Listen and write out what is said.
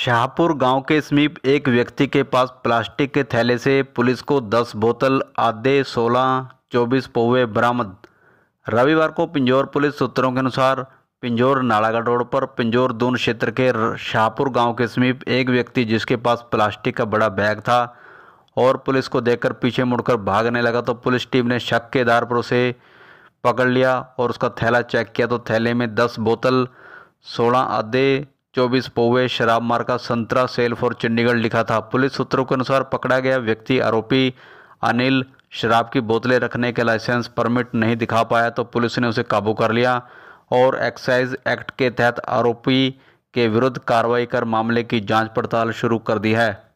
शाहपुर गांव के समीप एक व्यक्ति के पास प्लास्टिक के थैले से पुलिस को 10 बोतल आधे 16, 24 पौवे बरामद रविवार को पिंजौर पुलिस सूत्रों के अनुसार पिंजौर नालागढ़ रोड पर पिंजौर दून क्षेत्र के शाहपुर गांव के समीप एक व्यक्ति जिसके पास प्लास्टिक का बड़ा बैग था और पुलिस को देखकर पीछे मुड़कर भागने लगा तो पुलिस टीम ने शक के आधार पर उसे पकड़ लिया और उसका थैला चेक किया तो थैले में दस बोतल सोलह आधे चौबीस पौवे शराब मार्का संतरा सेल फॉर चंडीगढ़ लिखा था पुलिस सूत्रों के अनुसार पकड़ा गया व्यक्ति आरोपी अनिल शराब की बोतलें रखने के लाइसेंस परमिट नहीं दिखा पाया तो पुलिस ने उसे काबू कर लिया और एक्साइज एक्ट के तहत आरोपी के विरुद्ध कार्रवाई कर मामले की जांच पड़ताल शुरू कर दी है